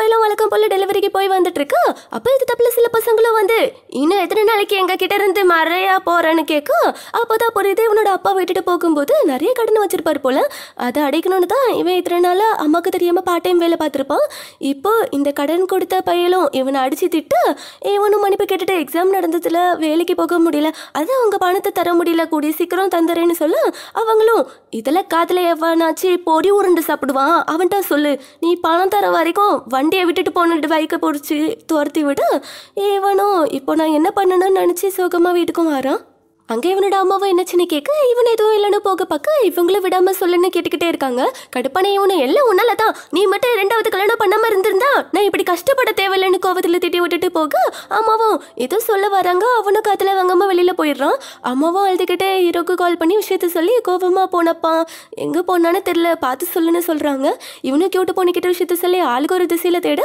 பையலும் வழக்கம் போல டெலிவரிக்கு போய் வந்துட்டு இருக்கா அப்போ இது தப்புல சில பசங்களும் வந்து இன்னும் எத்தனை நாளைக்கு எங்க கிட்ட இருந்து மறையா போறேன்னு கேக்கும் அப்போதான் புரியுது இவனோட அப்பா விட்டுட்டு போகும்போது நிறைய கடன் வச்சிருப்பாரு போல அதை அடைக்கணும்னு தான் இவன் இத்தனை நாள அம்மாவுக்கு தெரியாம பார்ட் டைம் வேலை பார்த்துருப்பான் இப்போ இந்த கடன் கொடுத்த பையலும் இவனை அடிச்சு திட்டு இவனும் மன்னிப்பு கேட்டுட்டு எக்ஸாம் நடந்ததுல வேலைக்கு போக முடியல அது அவங்க பணத்தை தர முடியல கூடிய சீக்கிரம் தந்துறேன்னு சொல்ல அவங்களும் இதில் காதில் எவனாச்சு பொடி உருண்டு சாப்பிடுவான் அவன்கிட்ட சொல்லு நீ பணம் தர வரைக்கும் வண்டி இந்தியை விட்டுட்டு போனது வைக்க பிடிச்சி துரத்தி விட ஏவனோ இப்போ நான் என்ன பண்ணணும்னு நினச்சி சோகமாக வீட்டுக்கும் வரான் அங்கே இவனோட அம்மாவும் என்னச்சுன்னு கேட்க இவன் எதுவும் இல்லைன்னு போக பார்க்க இவங்களும் விடாம சொல்லுன்னு கேட்டுக்கிட்டே இருக்காங்க கடுப்பான இவனு எல்லாம் உன்னால தான் நீ மட்டும் ரெண்டாவது கல்யாணம் பண்ணாம இருந்திருந்தா நான் இப்படி கஷ்டப்பட தேவையில்லைன்னு கோவத்தில் திட்டி விட்டுட்டு போக அம்மாவும் ஏதோ சொல்ல வராங்க அவனும் காத்துல வாங்காம வெளியில போயிடுறான் அம்மாவும் அழுதுகிட்டே ஹீரோக்கு கால் பண்ணி விஷயத்த சொல்லி கோபமா போனப்பா எங்க போனானு தெரியல பார்த்து சொல்லுன்னு சொல்றாங்க இவனும் கேட்டு போனிக்கிட்ட விஷயத்த சொல்லி ஆளுக்கு ஒரு திசையில தேட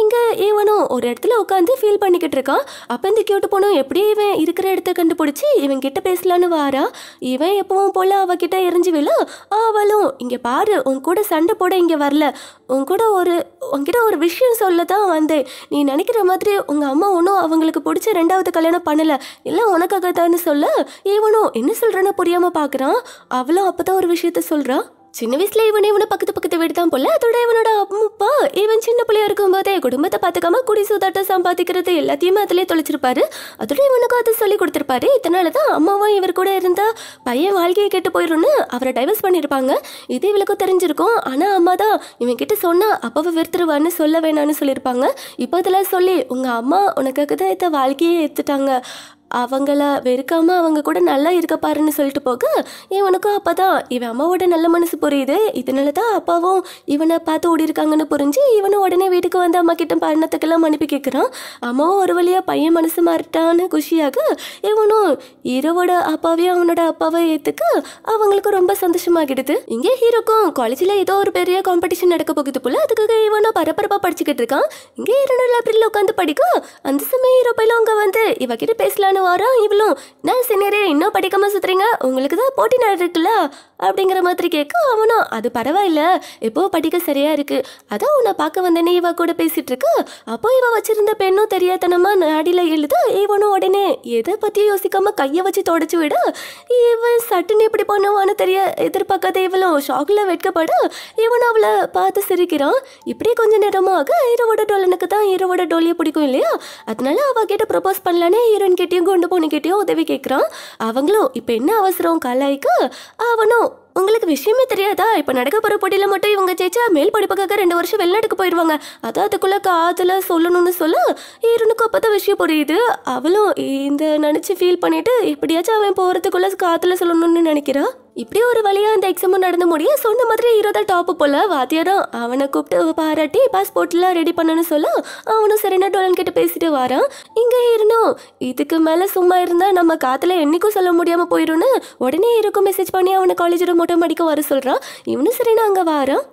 இங்க இவனும் ஒரு இடத்துல உட்காந்து ஃபீல் பண்ணிக்கிட்டு இருக்கான் அப்ப இந்த கியூட்டு போனும் எப்படி இவன் இருக்கிற இடத்த கண்டுபிடிச்சி இவன் இவன் கிட்ட பேசலான்னு வாரா இவன் எப்பவும் போல அவகிட்ட எரிஞ்சு விழ அவளும் இங்கே பாரு உன் கூட சண்டை போட இங்கே வரல உன் கூட ஒரு உன்கிட்ட ஒரு விஷயம் சொல்ல தான் வந்தேன் நீ நினைக்கிற மாதிரி உங்கள் அம்மா ஒன்றும் அவங்களுக்கு பிடிச்ச ரெண்டாவது கல்யாணம் பண்ணலை எல்லாம் தான் சொல்ல இவனும் என்ன சொல்கிறேன்னு புரியாமல் பார்க்குறான் அவளும் அப்போ தான் ஒரு விஷயத்த சொல்கிறான் சின்ன வயசுல இவன் இவனை பக்கத்து பக்கத்து வீடு தான் போல அதோட இவனோட அம்மா இவன் சின்ன பிள்ளையா இருக்கும் போதே குடும்பத்தை பார்த்துக்காம குடி சூதாட்ட சம்பாதிக்கிறது எல்லாத்தையுமே அதிலே தொலைச்சிருப்பாரு அதோட இவனுக்கும் அதை சொல்லி கொடுத்துருப்பாரு இதனால தான் அம்மாவும் இவர் கூட இருந்தா பையன் வாழ்க்கையை கெட்டு போயிடும்னு அவரை டைவர்ஸ் பண்ணியிருப்பாங்க இது இவளுக்கும் தெரிஞ்சிருக்கும் ஆனால் அம்மா தான் இவன் கிட்ட சொன்னா அப்பாவை வெறுத்துருவான்னு சொல்ல வேணான்னு சொல்லியிருப்பாங்க இப்போ இதெல்லாம் சொல்லி உங்கள் அம்மா உனக்காக தான் இத்த வாழ்க்கையே எடுத்துட்டாங்க அவங்கள வெறுக்காமல் அவங்க கூட நல்லா இருக்க பாருன்னு சொல்லிட்டு போக இவனுக்கும் அப்போ தான் இவன் அம்மாவோட நல்ல மனசு புரியுது இதனால தான் அப்பாவும் இவனை பார்த்து ஓடி இருக்காங்கன்னு புரிஞ்சு இவனும் உடனே வீட்டுக்கு வந்து அம்மா கிட்ட பரணத்துக்கெல்லாம் அனுப்பி கேட்குறான் அம்மாவும் ஒரு வழியாக பையன் மனசு மாறிட்டான்னு குஷியாக இவனும் இரவோட அப்பாவையும் அவனோட அப்பாவை ஏற்றுக்க அவங்களுக்கு ரொம்ப சந்தோஷமாகிடுது இங்கே ஹீரோக்கும் காலேஜில் ஏதோ ஒரு பெரிய காம்படிஷன் நடக்க போகுது போல் அதுக்காக இவனும் பரபரப்பாக படிச்சுக்கிட்டு இருக்கான் இங்கே இரநூறு லைப்ரரியில் உட்காந்து படிக்கும் அந்த சமயம் ஹீரோ பையில அவங்க வந்து இவகிட்ட பேசலான்னு வாரம் இவளும் நான் சின்ன இன்னும் படிக்காமல் சுற்றுறீங்க உங்களுக்கு தான் போட்டி நடக்குல்ல அப்படிங்கிற மாதிரி கேட்க அவனும் அது பரவாயில்ல எப்போ படிக்க சரியா இருக்கு அதான் உன்னை பார்க்க வந்தேனே இவ கூட பேசிட்டு இருக்கு அப்போ இவ வச்சிருந்த பெண்ணும் தெரியாதனமா நாடியில எழுத இவனும் உடனே எதை பத்தியும் யோசிக்காம கையை வச்சு தொடச்சு விட இவன் சட்டுன்னு எப்படி பண்ணுவான்னு தெரிய எதிர்பார்க்காத இவளும் ஷாக்ல வெட்கப்பட இவன் அவளை பார்த்து சிரிக்கிறான் இப்படி கொஞ்ச நேரமாக ஈரோட டோலனுக்கு தான் ஈரோட டோலியை பிடிக்கும் இல்லையா அதனால அவ கிட்ட ப்ரப்போஸ் பண்ணலானே ஹீரோயின் கிட்டேயும் கொண்டு போன கிட்டேயும் உதவி கேட்குறான் அவங்களும் இப்போ என்ன அவசரம் கலாய்க்கு அவனும் உங்களுக்கு விஷயமே தெரியாதா இப்போ நடக்க போற போட்டியில் மட்டும் இவங்க ஜெயிச்சா மேல் படிப்புக்காக ரெண்டு வருஷம் வெளிநாட்டுக்கு போயிடுவாங்க அதான் அதுக்குள்ளே காதல சொல்லணும்னு சொல்ல ஈரனுக்கு அப்பதான் விஷயம் புரியுது அவளும் இந்த நினச்சி ஃபீல் பண்ணிவிட்டு எப்படியாச்சும் அவன் போகிறதுக்குள்ளே காதல சொல்லணும்னு நினைக்கிறான் இப்படி ஒரு வழியாக அந்த எக்ஸாமும் நடந்து முடிய சொன்ன மாதிரி ஹீரோ தான் போல வாத்தியாரம் அவனை கூப்பிட்டு பாராட்டி பாஸ்போர்ட்லாம் ரெடி பண்ணனு சொல்ல அவனும் சரினா டோலன் கிட்ட பேசிட்டு வரான் இங்கே இருந்தோம் இதுக்கு மேலே சும்மா இருந்தால் நம்ம காற்றுல என்னைக்கும் சொல்ல முடியாமல் போயிடும்னு உடனே இருக்கும் மெசேஜ் பண்ணி அவனை காலேஜோட மொட்டை மடிக்க வர சொல்கிறான் இவனும் சரினா அங்கே வாரான்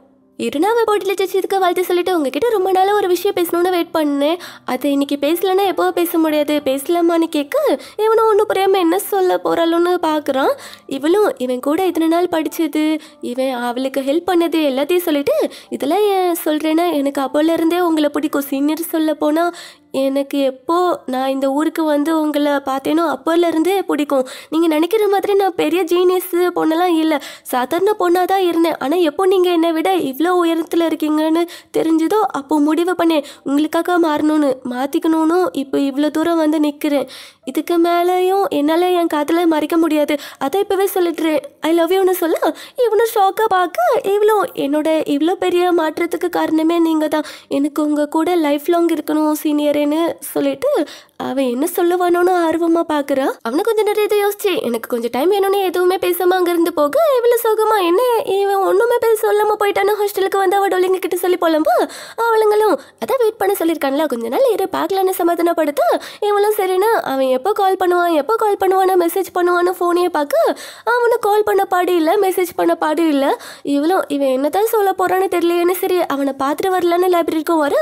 இருநாவை போட்டில ஜெயிச்சதுக்கு வாழ்த்து சொல்லிட்டு உங்ககிட்ட ரொம்ப நாளாக ஒரு விஷயம் பேசணும்னு வெயிட் பண்ணேன் அதை இன்னைக்கு பேசலன்னா எப்போ பேச முடியாது பேசலாமான்னு கேட்க இவனும் ஒன்றும் புரியாமல் என்ன சொல்ல போகிறாளுன்னு பார்க்குறான் இவளும் இவன் கூட இத்தனை நாள் படித்தது இவன் அவளுக்கு ஹெல்ப் பண்ணது எல்லாத்தையும் சொல்லிட்டு இதெல்லாம் ஏன் சொல்கிறேன்னா எனக்கு அப்போலேருந்தே உங்களை பிடிக்கும் சீனியர் சொல்ல போனால் எனக்கு எப்போ நான் இந்த ஊருக்கு வந்து உங்களை பார்த்தேனோ அப்போலேருந்தே பிடிக்கும் நீங்கள் நினைக்கிற மாதிரி நான் பெரிய ஜீனியஸ் பொண்ணெல்லாம் இல்லை சாதாரண பொண்ணாக தான் இருந்தேன் ஆனால் எப்போ நீங்கள் என்னை விட இவ்வளோ எவ்வளோ உயரத்தில் இருக்கீங்கன்னு தெரிஞ்சதோ அப்போ முடிவு பண்ணேன் உங்களுக்காக மாறணும்னு மாற்றிக்கணும்னு இப்போ இவ்வளோ தூரம் வந்து நிற்கிறேன் இதுக்கு மேலேயும் என்னால் என் காதில் மறைக்க முடியாது அதை இப்போவே சொல்லிட்டுறேன் ஐ லவ் யூன்னு சொல்ல இவனும் ஷாக்காக பார்க்க இவ்வளோ என்னோட இவ்வளோ பெரிய மாற்றத்துக்கு காரணமே நீங்கள் தான் எனக்கு உங்கள் கூட லைஃப் லாங் இருக்கணும் சீனியரேன்னு சொல்லிட்டு அவன் என்ன சொல்லுவானோன்னு ஆர்வமாக பார்க்குறான் அவனை கொஞ்சம் நிறைய இதை யோசிச்சு எனக்கு கொஞ்சம் டைம் வேணும்னு எதுவுமே பேசாமல் அங்கேருந்து போக இவ்வளோ சோகமாக என்ன இவன் ஒன்றுமே பேச சொல்லாமல் போயிட்டானு ஹாஸ்டலுக்கு வந்து அவள் டொலிங்க கிட்ட சொல்லி போலம்போ அவளுங்களும் அதான் வெயிட் பண்ண சொல்லியிருக்கான்ல கொஞ்ச நாள் இரு பார்க்கலான்னு சமாதானப்படுத்த இவளும் சரினா அவன் எப்போ கால் பண்ணுவான் எப்போ கால் பண்ணுவானா மெசேஜ் பண்ணுவான்னு ஃபோனையே பார்க்க அவனும் கால் பண்ண பாடு இல்லை மெசேஜ் பண்ண பாடு இல்லை இவளும் இவன் என்னதான் சொல்ல போறான்னு தெரியலையேன்னு சரி அவனை பார்த்துட்டு வரலான்னு லைப்ரரிக்கும் வர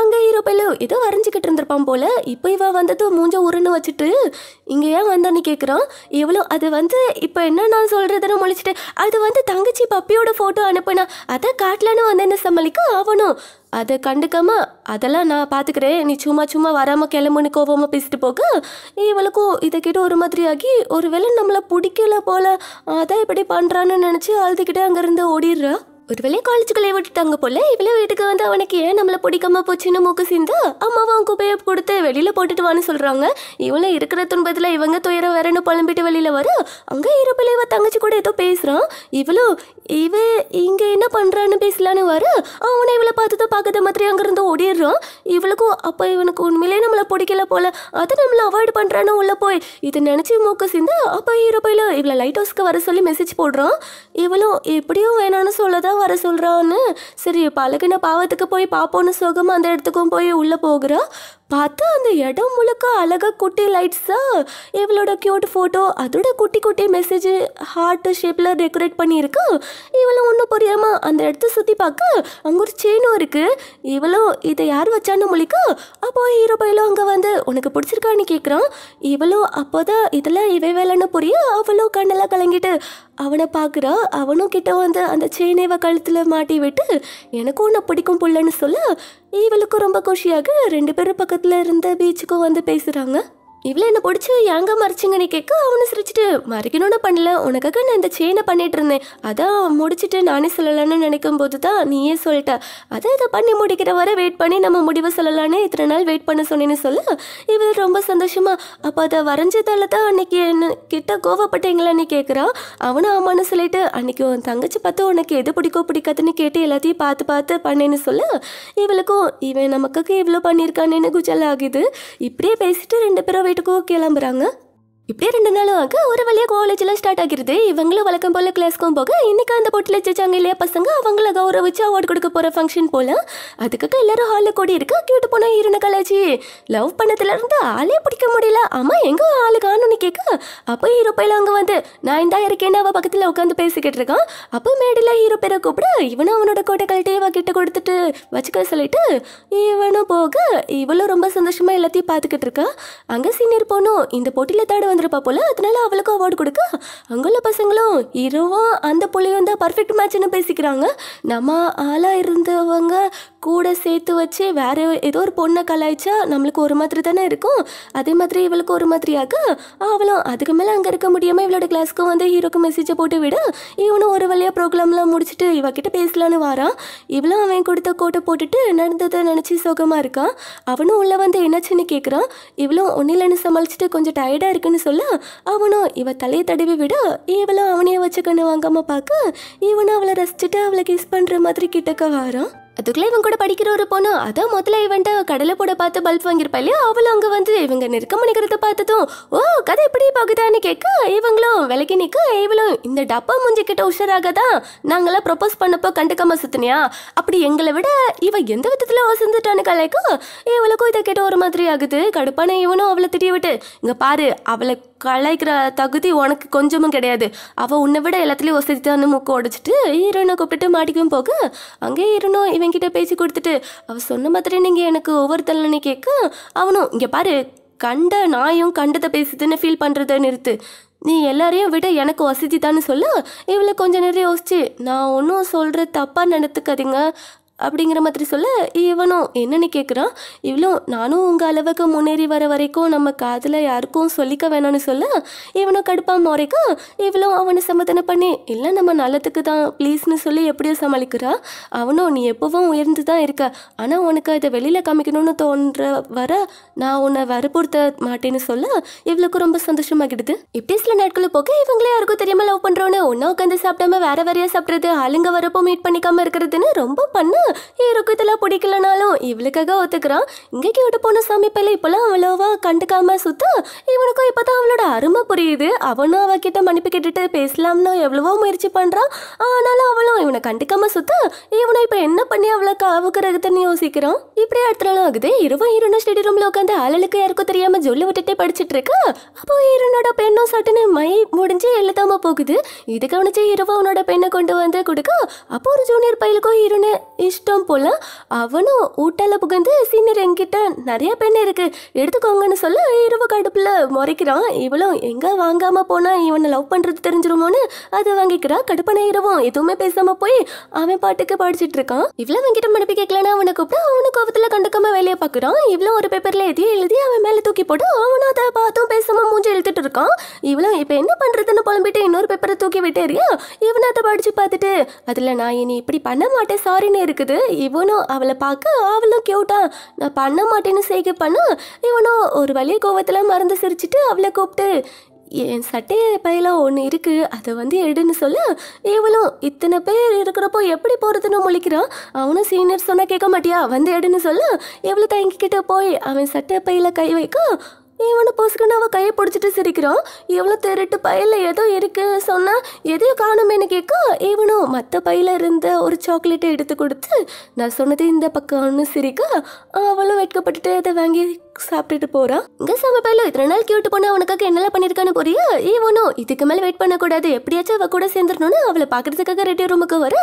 அங்கே இருப்பையிலும் ஏதோ வரைஞ்சிக்கிட்டு இருந்திருப்பான் போல இப்போ இவன் வந்ததும் மூஞ்ச உருன்னு வச்சுட்டு இங்கே ஏன் வந்தான்னு கேட்குறான் இவ்வளோ அது வந்து இப்போ என்ன நான் சொல்கிறதுன்னு முழிச்சிட்டு அது வந்து தங்கச்சி பப்பியோட ஃபோட்டோ அனுப்புனா அதை காட்டு மாட்டலான்னு என்ன சமாளிக்க ஆகணும் அதை கண்டுக்காம அதெல்லாம் நான் பார்த்துக்கிறேன் நீ சும்மா சும்மா வராமல் கிளம்புன்னு கோபமாக பேசிட்டு போக இவளுக்கும் இதை கிட்ட ஒரு மாதிரி ஆகி ஒரு வேளை நம்மளை பிடிக்கல போல அதான் இப்படி பண்ணுறான்னு நினச்சி அழுதுகிட்டே அங்கேருந்து ஓடிடுறா ஒருவேளை காலேஜுக்குள்ளே விட்டுட்டாங்க போல இவ்வளவு வீட்டுக்கு வந்து அவனுக்கு ஏன் நம்மளை பிடிக்காம போச்சுன்னு மூக்கு சிந்து அம்மாவும் அவன் குப்பையை கொடுத்து வெளியில் போட்டுட்டு வான்னு சொல்கிறாங்க இவனை இருக்கிற துன்பத்துல இவங்க துயரம் வேறன்னு புலம்பிட்டு வெளியில் வர அங்கே இருப்பில் இவன் தங்கச்சி கூட ஏதோ பேசுகிறான் இவளோ இவ இங்கே என்ன பண்ணுறான்னு பேசலான்னு வர அவனை இவளை பார்த்துதான் பார்க்காத மாதிரி அங்கிருந்து ஓடிடுறான் இவளுக்கும் அப்போ இவனுக்கு உண்மையிலே நம்மளை பிடிக்கல போல அதை நம்மளை அவாய்ட் பண்ணுறான்னு உள்ளே போய் இதை நினச்சி மூக்கு சிந்து அப்போ இருப்பில் இவளை லைட் ஹவுஸ்க்கு வர சொல்லி மெசேஜ் போடுறான் இவளும் எப்படியும் வேணான்னு சொல்லதான் தான் வர சொல்கிறான்னு சரி பழகின பாவத்துக்கு போய் பார்ப்போன்னு சோகமாக அந்த இடத்துக்கும் போய் உள்ளே போகிறா பார்த்தா அந்த இடம் முழுக்க அழகாக குட்டி லைட்ஸா இவளோட க்யூட் ஃபோட்டோ அதோட குட்டி குட்டி மெசேஜ் ஹார்ட் ஷேப்பில் டெக்கரேட் பண்ணியிருக்கு இவளும் ஒன்றும் புரியாமல் அந்த இடத்த சுற்றி பார்க்க அங்கே ஒரு செயினும் இருக்குது இவளும் இதை யார் வச்சான்னு முழிக்க அப்போ ஹீரோ பையலும் அங்கே வந்து உனக்கு பிடிச்சிருக்கான்னு கேட்குறான் இவளும் அப்போ தான் இதெல்லாம் இவை வேலைன்னு புரிய அவளும் கண்ணெல்லாம் கலங்கிட்டு அவனை பார்க்குறா அவனும் கிட்ட வந்து அந்த செயினேவை கழுத்தில் மாட்டி விட்டு எனக்கும் உன்னை பிடிக்கும் புள்ளன்னு சொல்ல இவளுக்கும் ரொம்ப குஷியாக ரெண்டு பேரும் பக்கத்தில் இருந்த பீச்சுக்கும் வந்து பேசுகிறாங்க இவ்வளோ என்ன பிடிச்சி ஏங்க மறைச்சிங்கன்னு கேட்க அவனு சிரிச்சிட்டு மறைக்கணும்னு பண்ணல உனக்காக நான் இந்த செயினை பண்ணிட்டு இருந்தேன் அதான் முடிச்சுட்டு நானே சொல்லலான்னு நினைக்கும் போது தான் நீயே சொல்லிட்ட அதை இதை பண்ணி முடிக்கிற வரை வெயிட் பண்ணி நம்ம முடிவை சொல்லலான்னு இத்தனை நாள் வெயிட் பண்ண சொன்னேன்னு சொல்ல இவள் ரொம்ப சந்தோஷமா அப்போ அதை வரைஞ்சதால தான் அன்னைக்கு என்ன கிட்ட கோவப்பட்டீங்களான்னு கேட்குறான் அவனும் ஆமான்னு சொல்லிட்டு அன்னைக்கு உன் தங்கச்சி பார்த்து உனக்கு எது பிடிக்கோ பிடிக்காதுன்னு கேட்டு எல்லாத்தையும் பார்த்து பார்த்து பண்ணேன்னு சொல்ல இவளுக்கும் இவன் நமக்கு இவ்வளோ பண்ணியிருக்கானேன்னு குஜல் ஆகுது இப்படியே பேசிட்டு ரெண்டு பேரும் வீட்டுக்கு கிளம்புறாங்க இப்படியே ரெண்டு நாளும் ஆக ஒரு வழியாக காலேஜ்லாம் ஸ்டார்ட் ஆகிருது இவங்களும் வழக்கம் போல் கிளாஸ்க்கும் போக இன்னைக்கு அந்த பொட்டில் வச்சாங்க இல்லையா பசங்க அவங்கள கௌரவிச்சு அவார்டு கொடுக்க போகிற ஃபங்க்ஷன் போல அதுக்காக எல்லாரும் ஹாலில் கூடி இருக்கா கியூட்டு போனால் இருந்த காலேஜி லவ் பண்ணதுலேருந்து ஆளே பிடிக்க முடியல அம்மா எங்கே ஆளு காணும்னு கேட்க அப்போ ஹீரோ பையில அங்கே வந்து நான் தான் இருக்கேன் அவள் பக்கத்தில் உட்காந்து பேசிக்கிட்டு இருக்கான் அப்போ மேடையில் ஹீரோ பேரை கூப்பிட இவனும் அவனோட கோட்டை கழட்டி இவ கிட்ட கொடுத்துட்டு வச்சுக்க சொல்லிட்டு இவனும் போக இவளும் ரொம்ப சந்தோஷமாக எல்லாத்தையும் பார்த்துக்கிட்டு இருக்கா அங்கே சீனியர் போனோம் இந்த போட்டியில் தாடு வந்திருப்பா போல அதனால அவளுக்கும் அவார்டு கொடுக்க அங்குள்ள பசங்களும் இரவும் அந்த புள்ளையும் தான் பர்ஃபெக்ட் மேட்ச்னு பேசிக்கிறாங்க நம்ம ஆளாக இருந்தவங்க கூட சேர்த்து வச்சு வேற ஏதோ ஒரு பொண்ணை கலாய்ச்சா நம்மளுக்கு ஒரு மாதிரி தானே இருக்கும் அதே மாதிரி இவளுக்கு ஒரு மாதிரியாக அவளும் அதுக்கு மேலே அங்கே இருக்க முடியாமல் இவளோட கிளாஸ்க்கு வந்து ஹீரோக்கு மெசேஜை போட்டு விட இவனும் ஒரு வழியாக ப்ரோக்ராம்லாம் முடிச்சுட்டு இவகிட்ட பேசலான்னு வாரான் இவளும் அவன் கொடுத்த கோட்டை போட்டுட்டு நடந்ததை நினச்சி சுகமாக இருக்கான் அவனும் உள்ளே வந்து என்னச்சுன்னு கேட்குறான் இவளும் ஒன்றும் இல்லைன்னு சமாளிச்சுட்டு கொஞ்சம் டயர்டாக இருக்குன்னு சொல்ல அவனும் இவ தலையை தடவி விட இவளும் அவனையே வச்சு கண்ணு வாங்காமல் பார்க்க இவனும் அவளை ரசிச்சுட்டு அவளை கிஸ் பண்ணுற மாதிரி கிட்டக்க வாரான் அதுக்குள்ளே இவங்க கூட படிக்கிற ஒரு பொண்ணு அதான் முதல்ல இவன்ட்ட கடலை போட பார்த்து பல்ப் வாங்கியிருப்பா இல்லையா அவளும் அங்கே வந்து இவங்க நெருக்கம் பண்ணிக்கிறத பார்த்ததும் ஓ கதை எப்படி பார்க்குதான்னு கேட்க இவங்களும் விலகி நிற்க இவளும் இந்த டப்பா முஞ்சிக்கிட்ட உஷராக தான் நாங்களாம் ப்ரொப்போஸ் பண்ணப்போ கண்டுக்காம சுத்தினியா அப்படி எங்களை விட இவ எந்த விதத்தில் வசந்துட்டான்னு கலைக்கும் இவளுக்கும் இதை கேட்ட ஒரு மாதிரி ஆகுது கடுப்பான இவனும் அவளை திட்டி விட்டு இங்கே பாரு அவளை கலைக்கிற தகுதி உனக்கு கொஞ்சமும் கிடையாது அவள் உன்னை விட எல்லாத்துலேயும் வசதி தான் மூக்கு உடச்சிட்டு ஈரோனை கூப்பிட்டு மாட்டிக்கும் போக அங்கேயே ஹீரோனும் இவன்கிட்ட பேசி கொடுத்துட்டு அவள் சொன்ன மாதிரி நீங்கள் எனக்கு ஒவ்வொரு தலைன்னு கேட்க அவனும் இங்கே பாரு கண்ட நாயும் கண்டதை பேசுதுன்னு ஃபீல் பண்ணுறதை நிறுத்து நீ எல்லாரையும் விட எனக்கு வசதி தானே சொல்ல இவளை கொஞ்ச நேரம் யோசிச்சு நான் ஒன்றும் சொல்கிற தப்பாக நடத்துக்காதீங்க அப்படிங்கிற மாதிரி சொல்ல இவனும் என்னன்னு கேட்குறான் இவ்வளோ நானும் உங்கள் அளவுக்கு முன்னேறி வர வரைக்கும் நம்ம காதில் யாருக்கும் சொல்லிக்க வேணாம்னு சொல்ல இவனும் கடுப்பாக முறைக்கும் இவ்வளோ அவனை சமதனை பண்ணி இல்லை நம்ம நல்லத்துக்கு தான் ப்ளீஸ்னு சொல்லி எப்படியோ சமாளிக்கிறான் அவனும் நீ எப்போவும் உயர்ந்து தான் இருக்க ஆனால் உனக்கு அதை வெளியில் காமிக்கணும்னு தோன்ற வர நான் உன்னை வற்புறுத்த மாட்டேன்னு சொல்ல இவளுக்கு ரொம்ப சந்தோஷமாகிடுது இப்படி சில நாட்களை போக இவங்களே யாருக்கும் தெரியாமல் லவ் பண்ணுறோன்னு ஒன்றா உட்காந்து சாப்பிடாம வேற வேறையாக சாப்பிட்றது ஆளுங்க வரப்போ மீட் பண்ணிக்காமல் இருக்கிறதுன்னு ரொம்ப பண்ண ஹீரோக்கு இதெல்லாம் பிடிக்கலனாலும் இவளுக்காக ஒத்துக்கிறான் இங்கே கியூட்ட பொண்ணு சமைப்பில் இப்போலாம் அவ்வளோவா கண்டுக்காம சுத்தா இவனுக்கும் இப்போ தான் அவளோட அருமை புரியுது அவனும் அவகிட்ட மன்னிப்பு கேட்டுட்டு பேசலாம்னு எவ்வளவோ முயற்சி பண்ணுறான் ஆனாலும் அவளும் இவனை கண்டுக்காம சுத்தா இவனை இப்போ என்ன பண்ணி அவளை காவுக்கிறதுன்னு யோசிக்கிறான் இப்படியே அடுத்தாலும் ஆகுது இரவும் ஹீரோன ஸ்டடி ரூமில் உட்காந்து ஆளுக்கு யாருக்கும் தெரியாம ஜொல்லு விட்டுட்டே படிச்சுட்டு இருக்கா அப்போ ஹீரோனோட பெண்ணும் சட்டுன்னு மை முடிஞ்சு எழுதாம போகுது இது கவனிச்சு ஹீரோவா அவனோட பெண்ணை கொண்டு வந்து கொடுக்க அப்போ ஒரு ஜூனியர் பையலுக்கும் ஹீரோனு ஆரம்பிச்சிட்டோம் போல அவனும் ஊட்டால புகுந்து சீனியர் என்கிட்ட நிறைய பெண் இருக்குது எடுத்துக்கோங்கன்னு சொல்ல இரவு கடுப்பில் முறைக்கிறான் இவளும் எங்கே வாங்காமல் போனால் இவனை லவ் பண்ணுறது தெரிஞ்சிருமோன்னு அதை வாங்கிக்கிறா கடுப்பான இரவும் எதுவுமே பேசாமல் போய் அவன் பாட்டுக்கு படிச்சுட்டு இருக்கான் இவ்வளவு அவன்கிட்ட மனுப்பி கேட்கலன்னு அவனை கூப்பிட்டு அவனு கோபத்தில் கண்டுக்காமல் வேலையை பார்க்குறான் இவ்வளவு ஒரு பேப்பரில் எழுதி எழுதி அவன் மேலே தூக்கி போட்டு அவனும் அதை பார்த்தும் பேசாமல் மூஞ்சி எழுத்துட்டு இருக்கான் இவளும் இப்போ என்ன பண்ணுறதுன்னு புலம்பிட்டு இன்னொரு பேப்பரை தூக்கி விட்டேறியா இவனை அதை படிச்சு பார்த்துட்டு அதுல நான் இனி இப்படி பண்ண மாட்டேன் சாரின்னு இருக்குது இருக்குது இவனும் அவளை பார்க்க அவளும் கேட்டான் நான் பண்ண மாட்டேன்னு செய்க பண்ண இவனும் ஒரு வழிய கோவத்தில் மறந்து சிரிச்சிட்டு அவளை கூப்பிட்டு என் சட்டைய பையில ஒன்று இருக்குது அதை வந்து எடுன்னு சொல்ல இவளும் இத்தனை பேர் இருக்கிறப்போ எப்படி போகிறதுன்னு முழிக்கிறான் அவனும் சீனியர் சொன்னால் கேட்க மாட்டியா வந்து எடுன்னு சொல்ல இவளை தயங்கிக்கிட்டு போய் அவன் சட்டை பையில கை வைக்க இவனு பொசுக்குன்னு அவள் கையை பிடிச்சிட்டு சிரிக்கிறான் இவ்வளோ திருட்டு பையில் ஏதோ இருக்குது சொன்னால் எதையும் காணுமேனு கேட்க இவனும் மற்ற பையில் இருந்த ஒரு சாக்லேட்டை எடுத்து கொடுத்து நான் சொன்னது இந்த பக்கம்னு சிரிக்க அவளும் வெட்கப்பட்டுட்டு அதை வாங்கி சாப்பிட்டுட்டு போறான் இங்க சமபையில இத்தனை நாள் கேட்டு போனா அவனுக்காக என்னெல்லாம் பண்ணிருக்கான்னு புரிய இவனும் இதுக்கு மேல வெயிட் பண்ணக்கூடாது எப்படியாச்சும் அவ கூட சேர்ந்துடணும்னு அவளை பாக்குறதுக்காக ரெடியோ ரூமுக்கு வர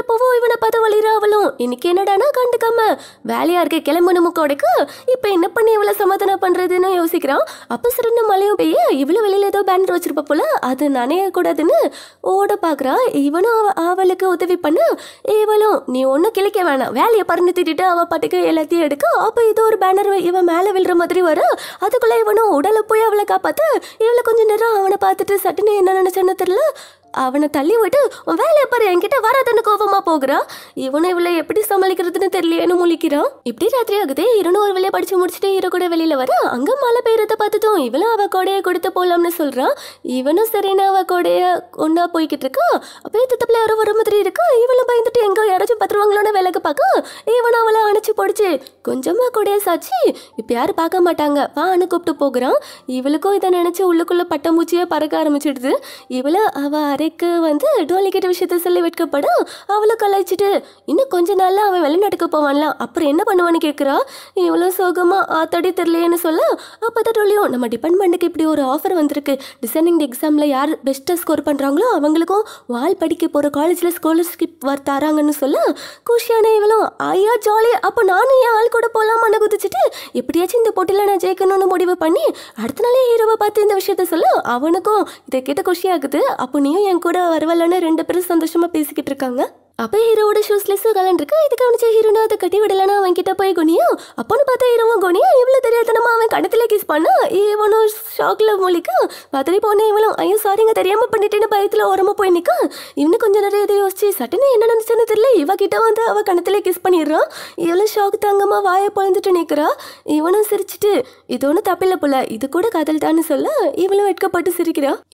எப்பவோ இவனை பார்த்து வழியிற அவளும் இன்னைக்கு என்னடானா கண்டுக்காம வேலையா இருக்க கிளம்பணும் முக்கோடைக்கு இப்ப என்ன பண்ணி இவளை சமாதானம் பண்றதுன்னு யோசிக்கிறான் அப்ப சிறந்த மழையும் பெய்ய இவ்வளவு வெளியில ஏதோ பேனர் வச்சிருப்பா போல அது நனையக்கூடாதுன்னு ஓட பாக்குறா இவனும் அவ அவளுக்கு உதவி பண்ண இவளும் நீ ஒன்னும் கிளிக்க வேணாம் வேலையை பறந்து திட்டிட்டு அவ பாட்டுக்கு எல்லாத்தையும் எடுக்க அப்ப இது ஒரு பேனர் இவன் மேல மேலே விழுற மாதிரி வர அதுக்குள்ளே இவனும் உடலை போய் அவளை காப்பாற்ற இவளை கொஞ்சம் நேரம் அவனை பார்த்துட்டு சட்டுன்னு என்ன நினச்சான்னு தெரியல அவனை தள்ளி விட்டு உன் வேலையை பாரு என்கிட்ட வராதன்னு கோபமா போகிறான் இவனை இவளை எப்படி சமாளிக்கிறதுன்னு தெரியலையேன்னு முழிக்கிறான் இப்படி ராத்திரி ஆகுதே இருநூறு ஒரு வேலையை படிச்சு முடிச்சுட்டு இரு கூட வெளியில வர அங்க மழை பெய்யறத பார்த்துட்டோம் இவளும் அவ கொடையை கொடுத்து போலாம்னு சொல்றான் இவனும் சரின்னு அவ கொடைய ஒன்னா போய்கிட்டு இருக்கா அப்போ தப்பில் யாரோ வர மாதிரி இருக்கா இவளும் பயந்துட்டு எங்க யாராச்சும் பத்துருவாங்களோன்னு வேலைக்கு பார்க்க இவன் அவளை அணைச்சு போடுச்சு கொஞ்சமா கொடைய சாச்சு இப்போ யாரும் பார்க்க மாட்டாங்க வான்னு கூப்பிட்டு போகிறான் இவளுக்கும் இதை நினைச்சு உள்ளுக்குள்ள பட்டமூச்சியே பறக்க ஆரம்பிச்சிடுது இவளும் அவ கரைக்கு வந்து டோலி கிட்ட விஷயத்த சொல்லி வெட்கப்பட அவளை கலாய்ச்சிட்டு இன்னும் கொஞ்ச நாள்ல அவன் நடக்க போவான்லாம் அப்புறம் என்ன பண்ணுவான்னு கேட்குறா இவ்வளோ சோகமாக ஆத்தாடி தெரிலையேன்னு சொல்ல அப்பதான் டோலியோ டோலியும் நம்ம டிபார்ட்மெண்ட்டுக்கு இப்படி ஒரு ஆஃபர் வந்திருக்கு டிசைனிங் எக்ஸாமில் யார் பெஸ்ட்டாக ஸ்கோர் பண்ணுறாங்களோ அவங்களுக்கும் வால் படிக்க போகிற காலேஜில் ஸ்காலர்ஷிப் வர தராங்கன்னு சொல்ல குஷியான இவளும் ஐயா ஜாலி அப்போ நானும் என் ஆள் கூட போகலாமான்னு குதிச்சுட்டு எப்படியாச்சும் இந்த போட்டியில் நான் ஜெயிக்கணும்னு முடிவு பண்ணி அடுத்த நாளே ஹீரோவை பார்த்து இந்த விஷயத்த சொல்ல அவனுக்கும் இதை கேட்ட குஷியாகுது அப்போ நீயும் என் கூட வருவலன்னு ரெண்டு பேரும் சந்தோஷமா பேசிக்கிட்டு இருக்காங்க அப்போ ஹீரோட ஷூஸ்லெஸ் கலண்டிருக்கு இது கவனிச்ச ஹீரோனா அதை கட்டி விடலன்னா அவன் கிட்ட போய் குனியா அப்போன்னு பார்த்தா ஹீரோவும் குனியும் இவ்வளோ தெரியாதனமா அவன் கணத்துல கிஸ் பண்ணா இவனும் ஷாக்ல மூலிக்க பதறி போனே இவளும் ஐயோ சாரிங்க தெரியாம பண்ணிட்டேன்னு பயத்தில் உரமா போய் நிற்கா இன்னும் கொஞ்சம் நிறைய இதை யோசிச்சு சட்டுன்னு என்ன நினச்சுன்னு தெரியல இவ கிட்ட வந்து அவன் கணத்துல கிஸ் பண்ணிடுறான் இவ்வளோ ஷாக் தாங்கம்மா வாயை பொழந்துட்டு நிற்கிறா இவனும் சிரிச்சிட்டு இது ஒன்றும் தப்பில்ல போல இது கூட காதல் தான்னு சொல்ல இவளும் வெட்கப்பட்டு சிரிக்கிறா